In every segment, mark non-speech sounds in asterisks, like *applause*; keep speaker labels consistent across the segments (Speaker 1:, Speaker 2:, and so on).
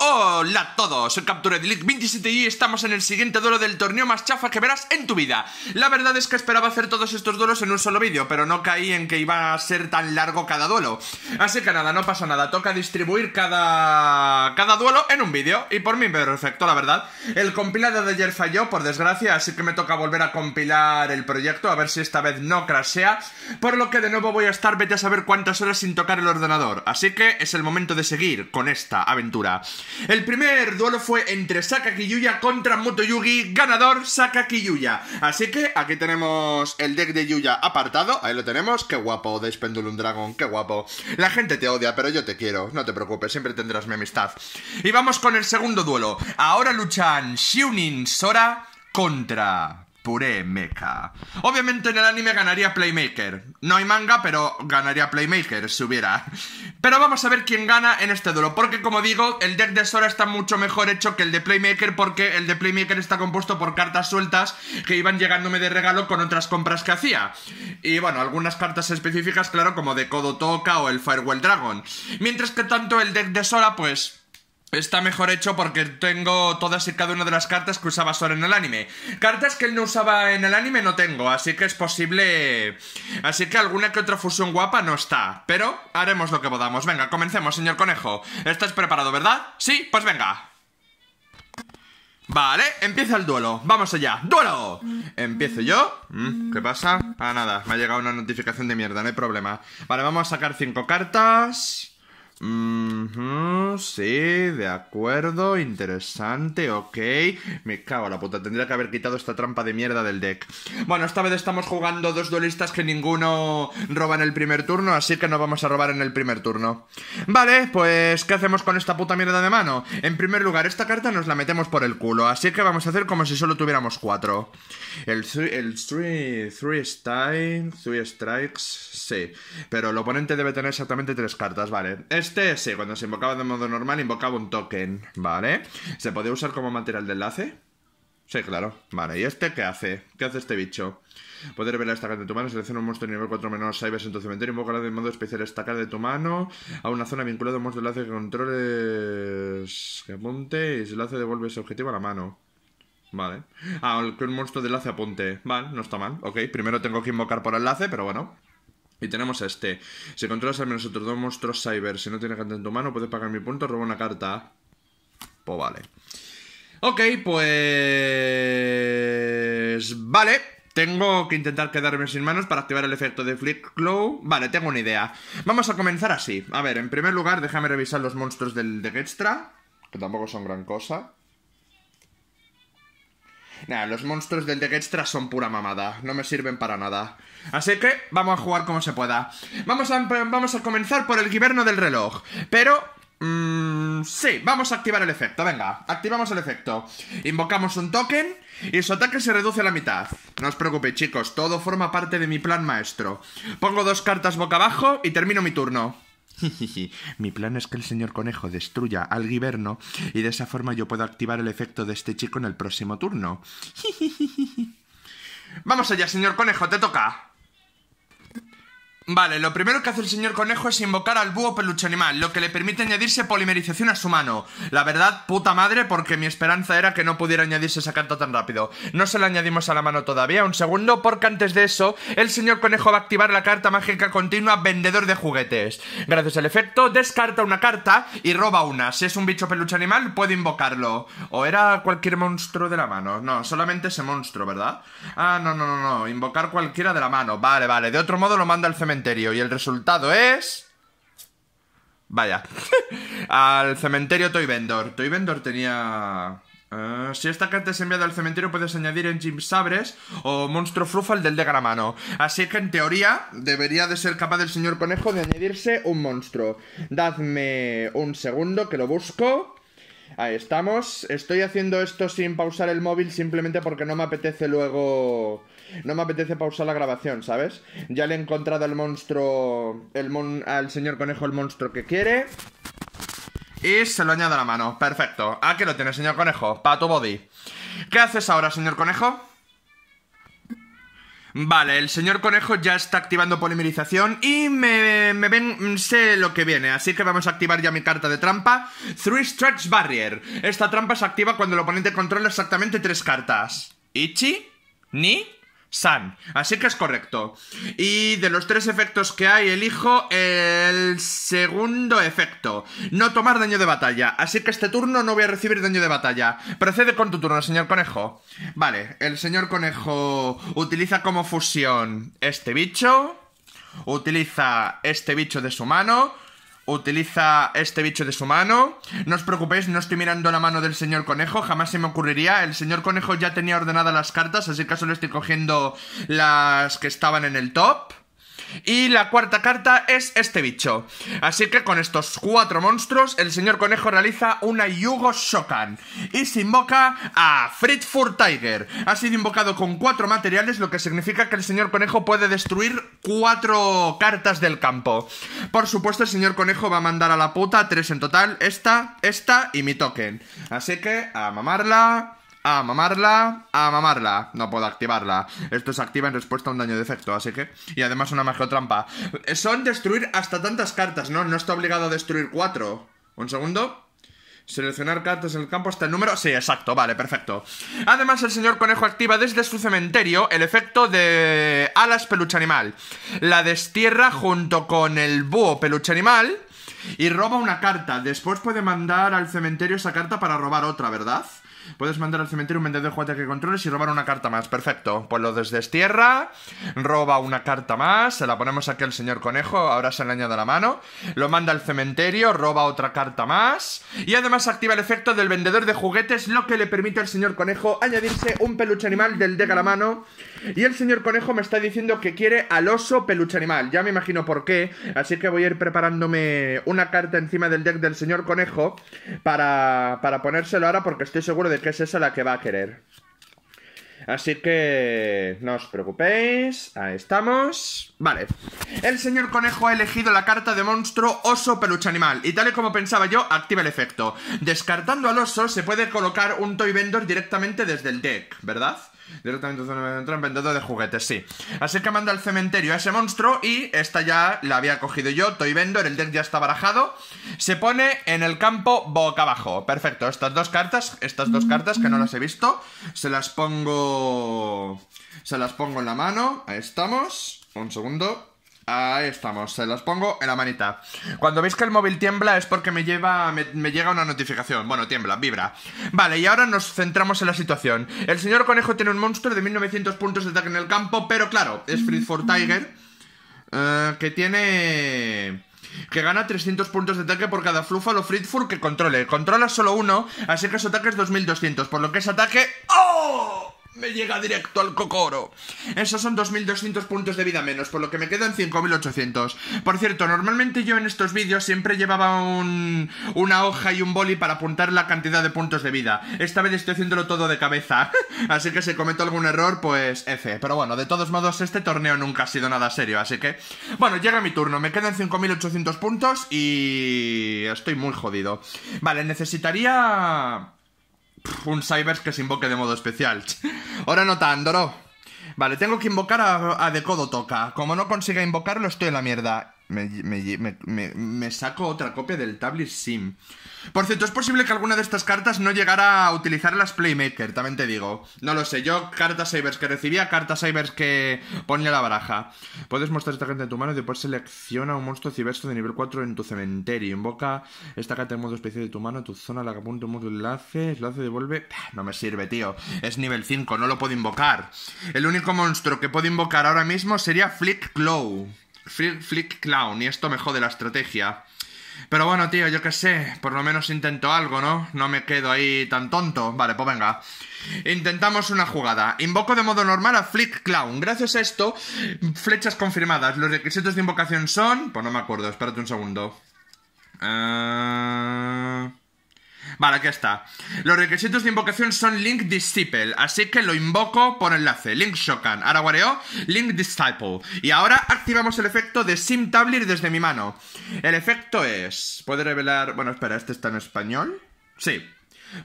Speaker 1: Hola a todos, soy Capture 27 y estamos en el siguiente duelo del torneo más chafa que verás en tu vida. La verdad es que esperaba hacer todos estos duelos en un solo vídeo, pero no caí en que iba a ser tan largo cada duelo. Así que nada, no pasa nada, toca distribuir cada, cada duelo en un vídeo, y por mí perfecto, la verdad. El compilado de ayer falló, por desgracia, así que me toca volver a compilar el proyecto, a ver si esta vez no crashea, por lo que de nuevo voy a estar, vete a saber cuántas horas sin tocar el ordenador. Así que es el momento de seguir con esta aventura. El primer duelo fue entre Sakaki Yuya contra Motoyugi, ganador Sakaki Yuya. Así que aquí tenemos el deck de Yuya apartado, ahí lo tenemos, qué guapo, de Pendulum Dragon, qué guapo. La gente te odia, pero yo te quiero, no te preocupes, siempre tendrás mi amistad. Y vamos con el segundo duelo. Ahora luchan Shunin Sora contra mecha. Obviamente en el anime ganaría Playmaker. No hay manga, pero ganaría Playmaker si hubiera. Pero vamos a ver quién gana en este duelo, porque como digo, el deck de Sora está mucho mejor hecho que el de Playmaker, porque el de Playmaker está compuesto por cartas sueltas que iban llegándome de regalo con otras compras que hacía. Y bueno, algunas cartas específicas, claro, como de Kodo Toca o el Firewall Dragon. Mientras que tanto el deck de Sora, pues Está mejor hecho porque tengo todas y cada una de las cartas que usaba Sora en el anime. Cartas que él no usaba en el anime no tengo, así que es posible... Así que alguna que otra fusión guapa no está. Pero haremos lo que podamos. Venga, comencemos, señor conejo. ¿Estás preparado, verdad? Sí, pues venga. Vale, empieza el duelo. Vamos allá. ¡Duelo! Empiezo yo. Mm, ¿Qué pasa? Ah, nada. Me ha llegado una notificación de mierda, no hay problema. Vale, vamos a sacar cinco cartas sí, de acuerdo, interesante, ok. Me cago la puta, tendría que haber quitado esta trampa de mierda del deck. Bueno, esta vez estamos jugando dos duelistas que ninguno roba en el primer turno, así que no vamos a robar en el primer turno. Vale, pues, ¿qué hacemos con esta puta mierda de mano? En primer lugar, esta carta nos la metemos por el culo, así que vamos a hacer como si solo tuviéramos cuatro. El three, three three strikes, sí. Pero el oponente debe tener exactamente tres cartas, vale este, sí, cuando se invocaba de modo normal, invocaba un token, ¿vale? ¿Se podía usar como material de enlace? Sí, claro. Vale, ¿y este qué hace? ¿Qué hace este bicho? Poder ver esta carta de tu mano, selecciona un monstruo de nivel 4 menos en tu cementerio, invocará de modo especial esta de tu mano a una zona vinculada a un monstruo de enlace que controles que apunte y si enlace devuelve ese objetivo a la mano. Vale. Ah, que un monstruo de enlace apunte. Vale, no está mal. Ok, primero tengo que invocar por enlace, pero bueno. Y tenemos a este. Si controlas al menos otros dos monstruos cyber, si no tienes gente en tu mano, puedes pagar mi punto, robo una carta. Pues vale. Ok, pues... Vale. Tengo que intentar quedarme sin manos para activar el efecto de Flick Claw. Vale, tengo una idea. Vamos a comenzar así. A ver, en primer lugar, déjame revisar los monstruos del de que tampoco son gran cosa. Nada, los monstruos del de Extra son pura mamada, no me sirven para nada. Así que vamos a jugar como se pueda. Vamos a, vamos a comenzar por el guiberno del reloj, pero mm, sí, vamos a activar el efecto, venga, activamos el efecto. Invocamos un token y su ataque se reduce a la mitad. No os preocupéis chicos, todo forma parte de mi plan maestro. Pongo dos cartas boca abajo y termino mi turno. *laughs* Mi plan es que el señor conejo destruya al guiberno y de esa forma yo puedo activar el efecto de este chico en el próximo turno. *laughs* Vamos allá, señor conejo, te toca. Vale, lo primero que hace el señor conejo es invocar al búho peluche animal, lo que le permite añadirse polimerización a su mano. La verdad, puta madre, porque mi esperanza era que no pudiera añadirse esa carta tan rápido. No se la añadimos a la mano todavía, un segundo, porque antes de eso, el señor conejo va a activar la carta mágica continua vendedor de juguetes. Gracias al efecto, descarta una carta y roba una. Si es un bicho peluche animal, puede invocarlo. O era cualquier monstruo de la mano. No, solamente ese monstruo, ¿verdad? Ah, no, no, no, no. Invocar cualquiera de la mano. Vale, vale. De otro modo lo manda al cementerio. Y el resultado es... Vaya. *laughs* al cementerio Toy Vendor. Toy Vendor tenía... Eh, si esta carta es enviada al cementerio, puedes añadir en Jim Sabres o Monstruo Frufal del de Gramano. Así que en teoría debería de ser capaz el señor conejo de añadirse un monstruo. Dadme un segundo que lo busco. Ahí estamos. Estoy haciendo esto sin pausar el móvil simplemente porque no me apetece luego no me apetece pausar la grabación, ¿sabes? Ya le he encontrado al monstruo, el al señor conejo el monstruo que quiere. Y se lo añado a la mano. Perfecto. Aquí lo tienes, señor conejo. Para tu body. ¿Qué haces ahora, señor conejo? Vale, el señor conejo ya está activando polimerización y me, ven, sé lo que viene, así que vamos a activar ya mi carta de trampa, Three Stretch Barrier. Esta trampa se activa cuando el oponente controla exactamente tres cartas. Ichi, Ni San. Así que es correcto. Y de los tres efectos que hay, elijo el segundo efecto. No tomar daño de batalla. Así que este turno no voy a recibir daño de batalla. Procede con tu turno, señor conejo. Vale, el señor conejo utiliza como fusión este bicho. Utiliza este bicho de su mano utiliza este bicho de su mano. No os preocupéis, no estoy mirando la mano del señor conejo, jamás se me ocurriría. El señor conejo ya tenía ordenadas las cartas, así que solo estoy cogiendo las que estaban en el top. Y la cuarta carta es este bicho. Así que con estos cuatro monstruos, el señor conejo realiza una Yugo Shokan. Y se invoca a Fritfur Tiger. Ha sido invocado con cuatro materiales, lo que significa que el señor conejo puede destruir cuatro cartas del campo. Por supuesto, el señor conejo va a mandar a la puta tres en total. Esta, esta y mi token. Así que a mamarla. A mamarla, a mamarla. No puedo activarla. Esto se activa en respuesta a un daño de efecto, así que... Y además una magia trampa. Son destruir hasta tantas cartas, ¿no? No está obligado a destruir cuatro. Un segundo. Seleccionar cartas en el campo hasta el número... Sí, exacto, vale, perfecto. Además, el señor conejo activa desde su cementerio el efecto de alas peluche animal. La destierra junto con el búho peluche animal y roba una carta. Después puede mandar al cementerio esa carta para robar otra, ¿verdad? Puedes mandar al cementerio un vendedor de juguetes que controles y robar una carta más. Perfecto. Pues lo desdestierra, roba una carta más, se la ponemos aquí al señor conejo, ahora se le añade la mano. Lo manda al cementerio, roba otra carta más. Y además activa el efecto del vendedor de juguetes, lo que le permite al señor conejo añadirse un peluche animal del deck a la mano. Y el señor conejo me está diciendo que quiere al oso peluche animal. Ya me imagino por qué. Así que voy a ir preparándome una carta encima del deck del señor conejo para, para ponérselo ahora porque estoy seguro de que es esa la que va a querer. Así que no os preocupéis, ahí estamos. Vale. El señor conejo ha elegido la carta de monstruo oso peluche animal y tal y como pensaba yo, activa el efecto. Descartando al oso se puede colocar un toy vendor directamente desde el deck, ¿verdad? Directamente entran vendedor de juguetes, sí. Así que mando al cementerio a ese monstruo y esta ya la había cogido yo, Toy Vendor, el deck ya está barajado. Se pone en el campo boca abajo. Perfecto, estas dos cartas, estas dos cartas que no las he visto, se las pongo... Se las pongo en la mano, ahí estamos. Un segundo. Ahí estamos, se las pongo en la manita. Cuando veis que el móvil tiembla es porque me lleva. Me, llega una notificación. Bueno, tiembla, vibra. Vale, y ahora nos centramos en la situación. El señor conejo tiene un monstruo de 1900 puntos de ataque en el campo, pero claro, es Free mm. Tiger. Eh, que tiene. Que gana 300 puntos de ataque por cada flúfalo Fritfur que controle. Controla solo uno, así que su ataque es 2200, por lo que es ataque. ¡Oh! me llega directo al cocoro. Esos son 2.200 puntos de vida menos, por lo que me quedan 5.800. Por cierto, normalmente yo en estos vídeos siempre llevaba un, una hoja y un boli para apuntar la cantidad de puntos de vida. Esta vez estoy haciéndolo todo de cabeza, *laughs* así que si cometo algún error, pues F. Pero bueno, de todos modos, este torneo nunca ha sido nada serio, así que... Bueno, llega mi turno, me quedan 5.800 puntos y... estoy muy jodido. Vale, necesitaría un Cybers que se invoque de modo especial. *laughs* Ahora notándolo. Vale, tengo que invocar a, a Decodo Toca. Como no consiga invocarlo, estoy en la mierda. Me, saco otra copia del tablet Sim. Por cierto, es posible que alguna de estas cartas no llegara a utilizar las Playmaker, también te digo. No lo sé, yo cartas Sabers que recibía, cartas Sabers que ponía la baraja. Puedes mostrar esta carta en tu mano y después selecciona un monstruo ciberso de nivel 4 en tu cementerio. Invoca esta carta en modo especial de tu mano, tu zona, la que apunta un modo enlace, enlace devuelve... No me sirve, tío. Es nivel 5, no lo puedo invocar. El único monstruo que puedo invocar ahora mismo sería Flick Glow. Flick, Clown y esto me jode la estrategia. Pero bueno, tío, yo qué sé, por lo menos intento algo, ¿no? No me quedo ahí tan tonto. Vale, pues venga. Intentamos una jugada. Invoco de modo normal a Flick Clown. Gracias a esto, flechas confirmadas. Los requisitos de invocación son... Pues no me acuerdo, espérate un segundo. Eh, Vale, aquí está. Los requisitos de invocación son Link Disciple, así que lo invoco por enlace. Link Shokan. Ahora Link Disciple. Y ahora activamos el efecto de Sim tabler desde mi mano. El efecto es... ¿Puede revelar...? Bueno, espera, ¿este está en español? Sí.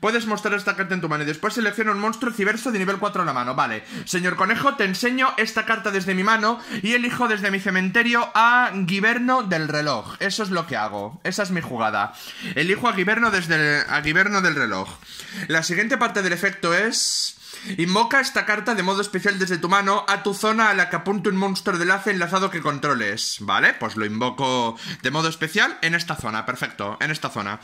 Speaker 1: Puedes mostrar esta carta en tu mano y después selecciona un monstruo ciberso de nivel 4 en la mano. Vale, señor conejo, te enseño esta carta desde mi mano y elijo desde mi cementerio a Giverno del reloj. Eso es lo que hago. Esa es mi jugada. Elijo a Giverno desde a Giverno del reloj. La siguiente parte del efecto es Invoca esta carta de modo especial desde tu mano a tu zona a la que apunte un monstruo de enlace enlazado que controles. Vale, pues lo invoco de modo especial en esta zona, perfecto, en esta zona.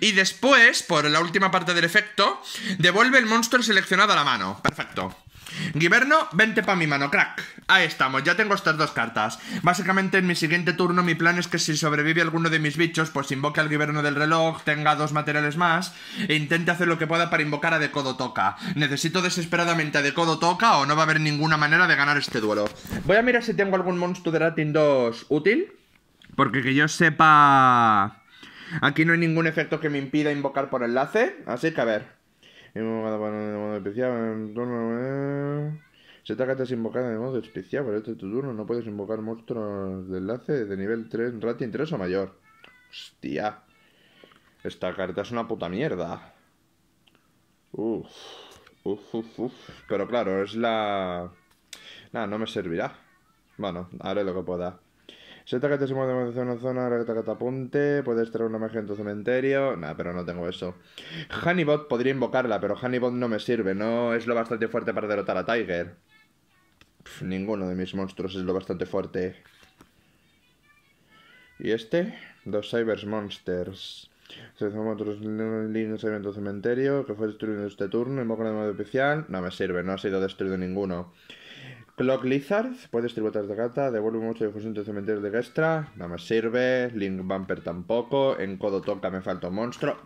Speaker 1: Y después, por la última parte del efecto, devuelve el monstruo seleccionado a la mano. Perfecto. Giverno, vente pa' mi mano, crack. Ahí estamos, ya tengo estas dos cartas. Básicamente en mi siguiente turno mi plan es que si sobrevive alguno de mis bichos, pues invoque al Giverno del reloj, tenga dos materiales más e intente hacer lo que pueda para invocar a Decodo Toca. Necesito desesperadamente a Decodo Toca o no va a haber ninguna manera de ganar este duelo. Voy a mirar si tengo algún monstruo de Ratin 2 útil, porque que yo sepa... Aquí no hay ningún efecto que me impida invocar por enlace, así que a ver... Hemos ganado para de modo especial. En turno. Eh. Se carta es invocada de modo especial, pero este tu turno. No puedes invocar monstruos de enlace de nivel 3, rating 3 o mayor. Hostia. Esta carta es una puta mierda. Uff. Uff, uff, uff. Pero claro, es la... Nada, no me servirá. Bueno, haré lo que pueda. Si que te mueve de una zona, ahora que te punte, puedes traer una magia en tu cementerio. Nah, pero no tengo eso. Honeybot podría invocarla, pero Honeybot no me sirve. No es lo bastante fuerte para derrotar a Tiger. ninguno de mis monstruos es lo bastante fuerte. ¿Y este? Dos Cybers Monsters. Seleccionamos otros monstruo en tu cementerio, que fue destruido en este turno, invoca una modo especial. No me sirve, no ha sido destruido ninguno. Clock Lizard, puedes tributar de carta, devuelve mucho monstruo de cementerio de Gestra, nada más sirve, Link Bumper tampoco, en Codo Toca me falta un monstruo.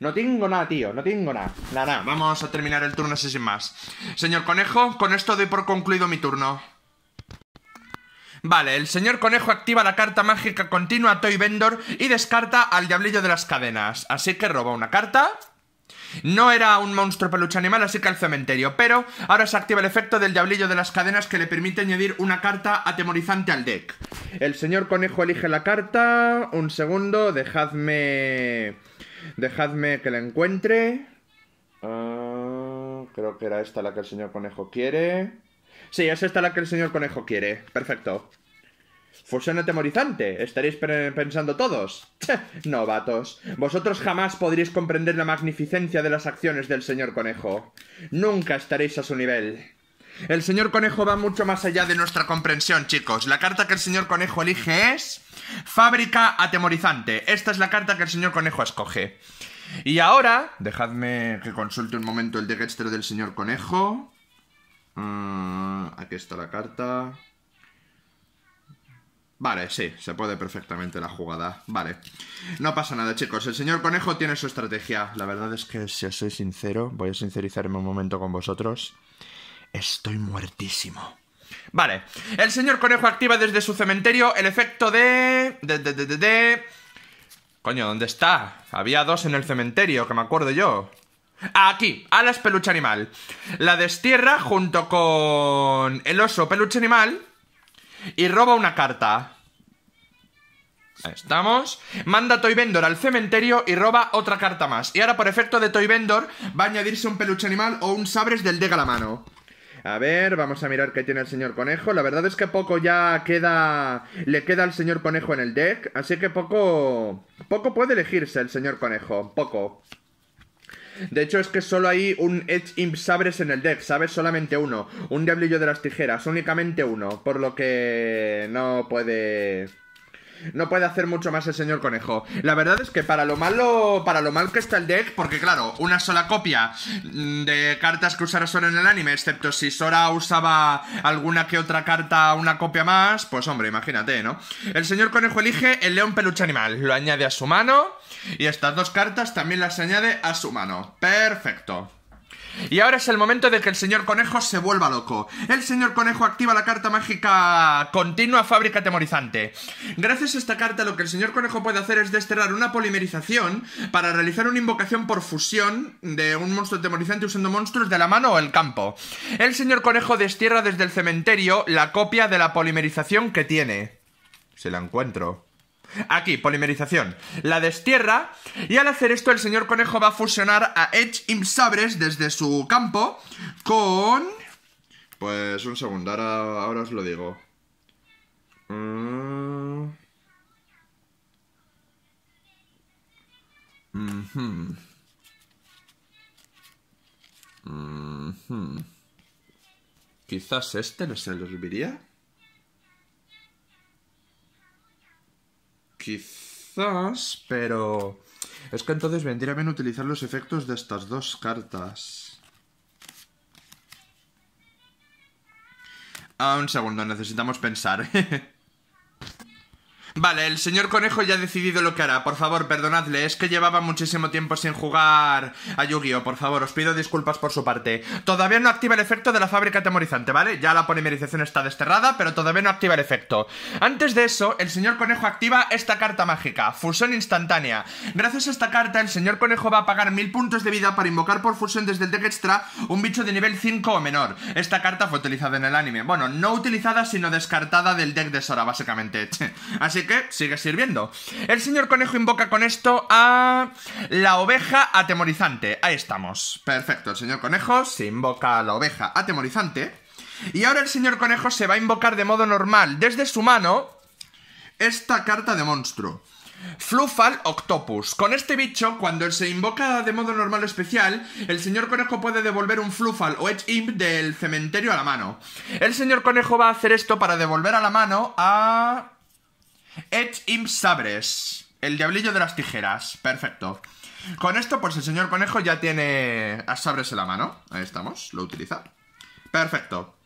Speaker 1: No tengo nada, tío, no tengo nada. Nada, nada. Vamos a terminar el turno así sin más. Señor Conejo, con esto doy por concluido mi turno. Vale, el señor conejo activa la carta mágica continua Toy Vendor y descarta al diablillo de las cadenas. Así que roba una carta no era un monstruo peluche animal, así que al cementerio, pero ahora se activa el efecto del diablillo de las cadenas que le permite añadir una carta atemorizante al deck. El señor conejo elige la carta. Un segundo, dejadme... Dejadme que la encuentre. Ah, creo que era esta la que el señor conejo quiere. Sí, es esta la que el señor conejo quiere. Perfecto. Fusión atemorizante, estaréis pensando todos. Novatos, vosotros jamás podréis comprender la magnificencia de las acciones del señor conejo. Nunca estaréis a su nivel. El señor conejo va mucho más allá de nuestra comprensión, chicos. La carta que el señor conejo elige es Fábrica atemorizante. Esta es la carta que el señor conejo escoge. Y ahora, dejadme que consulte un momento el dextro del señor conejo. Ah, aquí está la carta. Vale, sí, se puede perfectamente la jugada. Vale. No pasa nada, chicos. El señor Conejo tiene su estrategia. La verdad es que, si soy sincero, voy a sincerizarme un momento con vosotros. Estoy muertísimo. Vale. El señor Conejo activa desde su cementerio el efecto de... De, de, Coño, ¿dónde está? Había dos en el cementerio, que me acuerdo yo. Aquí, a la peluche animal. La destierra junto con el oso peluche animal y roba una carta. Ahí estamos. Manda Toy Vendor al cementerio y roba otra carta más. Y ahora, por efecto de Toy Vendor, va a añadirse un peluche animal o un sabres del deck a la mano. A ver, vamos a mirar qué tiene el señor conejo. La verdad es que poco ya queda. Le queda al señor conejo en el deck. Así que poco. Poco puede elegirse el señor conejo. Poco. De hecho, es que solo hay un Edge Imp Sabres en el deck, ¿sabes? Solamente uno. Un Diablillo de las Tijeras, únicamente uno. Por lo que no puede no puede hacer mucho más el señor conejo. La verdad es que para lo malo, para lo mal que está el deck, porque claro, una sola copia mm, de cartas que usara Sora en el anime, excepto si Sora usaba alguna que otra carta, una copia más, pues hombre, imagínate, ¿no? El señor conejo elige el león peluche animal, lo añade a su mano y estas dos cartas también las añade a su mano. Perfecto. Y ahora es el momento de que el señor conejo se vuelva loco. El señor conejo activa la carta mágica continua fábrica temorizante. Gracias a esta carta lo que el señor conejo puede hacer es desterrar una polimerización para realizar una invocación por fusión de un monstruo temorizante usando monstruos de la mano o el campo. El señor conejo destierra desde el cementerio la copia de la polimerización que tiene. Se la encuentro. Aquí, polimerización. La destierra. Y al hacer esto, el señor conejo va a fusionar a Edge Imsabres desde su campo con. Pues un segundo, ahora, os lo digo. Mm. quizás este no se Quizás este serviría. Quizás, pero... Es que entonces vendría bien utilizar los efectos de estas dos cartas. Ah, un segundo, necesitamos pensar. *laughs* Vale, el señor Conejo ya ha decidido lo que hará. Por favor, perdonadle. Es que llevaba muchísimo tiempo sin jugar a Yu-Gi-Oh! Por favor, os pido disculpas por su parte. Todavía no activa el efecto de la fábrica atemorizante, ¿vale? Ya la polimerización está desterrada, pero todavía no activa el efecto. Antes de eso, el señor Conejo activa esta carta mágica, fusión instantánea. Gracias a esta carta, el señor Conejo va a pagar mil puntos de vida para invocar por fusión desde el deck extra un bicho de nivel 5 o menor. Esta carta fue utilizada en el anime. Bueno, no utilizada, sino descartada del deck de Sora, básicamente. *laughs* Así que sigue sirviendo. El señor conejo invoca con esto a la oveja atemorizante. Ahí estamos. Perfecto, el señor conejo se invoca a la oveja atemorizante. Y ahora el señor conejo se va a invocar de modo normal desde su mano esta carta de monstruo. Flufal Octopus. Con este bicho, cuando se invoca de modo normal especial, el señor conejo puede devolver un Flufal o Edge Imp del cementerio a la mano. El señor conejo va a hacer esto para devolver a la mano a... Edge im sabres. El diablillo de las tijeras. Perfecto. Con esto, pues el señor conejo ya tiene a sabres en la mano. Ahí estamos. Lo utiliza. Perfecto.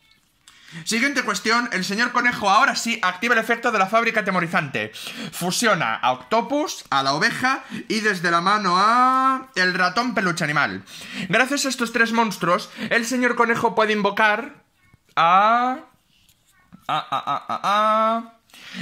Speaker 1: Siguiente cuestión, el señor conejo ahora sí activa el efecto de la fábrica atemorizante. Fusiona a Octopus, a la oveja y desde la mano a... el ratón peluche animal. Gracias a estos tres monstruos, el señor conejo puede invocar a... a... a... a... a...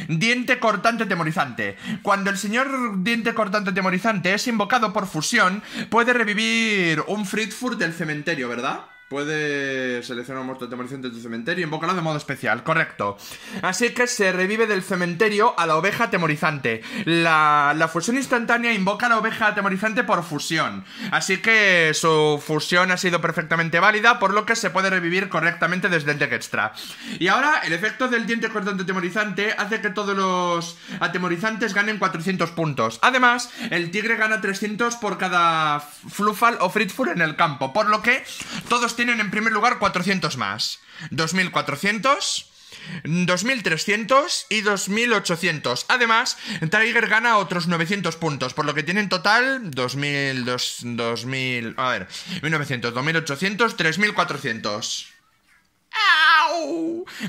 Speaker 1: Diente cortante temorizante. Cuando el señor diente cortante temorizante es invocado por fusión, puede revivir un Fritfurt del cementerio, ¿verdad? Puede seleccionar un muerto atemorizante de tu cementerio invocarlo de modo especial, correcto. Así que se revive del cementerio a la oveja atemorizante. La, fusión instantánea invoca a la oveja atemorizante por fusión. Así que su fusión ha sido perfectamente válida, por lo que se puede revivir correctamente desde el deck extra. Y ahora, el efecto del diente cortante atemorizante hace que todos los atemorizantes ganen 400 puntos. Además, el tigre gana 300 por cada flufal o fritzfur en el campo, por lo que todos tienen tienen en primer lugar 400 más. 2400. 2.300 y 2.800. Además, Tiger gana otros 900 puntos, por lo que tienen total 2.000, 2.000, a ver, 1.900, 2.800, 3.400.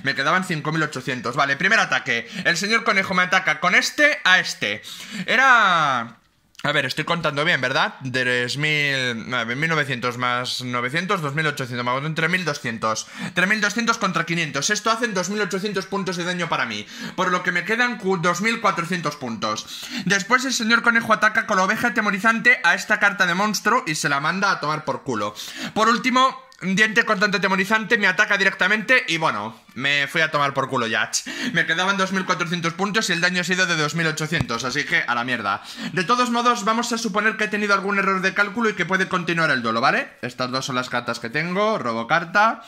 Speaker 1: Me quedaban 5.800. Vale, primer ataque. El señor conejo me ataca con este a este. Era... A ver, estoy contando bien, ¿verdad? 3.000, 1900 más 900, 2800, más 3200. 3200 contra 500. Esto hacen 2800 puntos de daño para mí. Por lo que me quedan 2400 puntos. Después el señor conejo ataca con la oveja atemorizante a esta carta de monstruo y se la manda a tomar por culo. Por último, diente constante atemorizante me ataca directamente y bueno, me fui a tomar por culo ya. Me quedaban 2.400 puntos y el daño ha sido de 2.800, así que a la mierda. De todos modos, vamos a suponer que he tenido algún error de cálculo y que puede continuar el duelo, ¿vale? Estas dos son las cartas que tengo. Robocarta,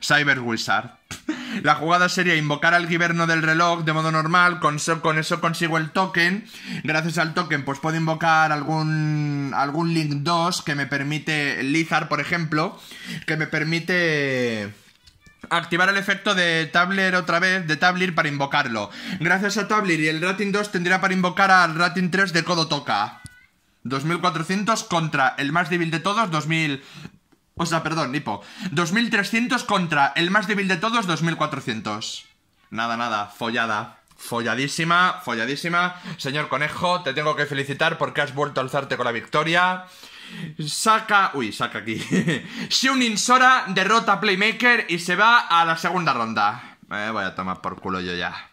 Speaker 1: Cyber Wizard. *laughs* La jugada sería invocar al Gobierno del reloj de modo normal, con eso, con eso consigo el token. Gracias al token pues puedo invocar algún, algún Link 2 que me permite, Lizard por ejemplo, que me permite Activar el efecto de Tabler otra vez, de Tablir para invocarlo. Gracias a Tablir y el Rating 2 tendría para invocar al Rating 3 de Codo Toca. 2400 contra el más débil de todos, 2000... O sea, perdón, Nipo. 2300 contra el más débil de todos, 2400. Nada, nada, follada. Folladísima, folladísima. Señor Conejo, te tengo que felicitar porque has vuelto a alzarte con la victoria. Saca... Uy, saca aquí. Shunin *laughs* Sora derrota a Playmaker y se va a la segunda ronda. Eh, voy a tomar por culo yo ya.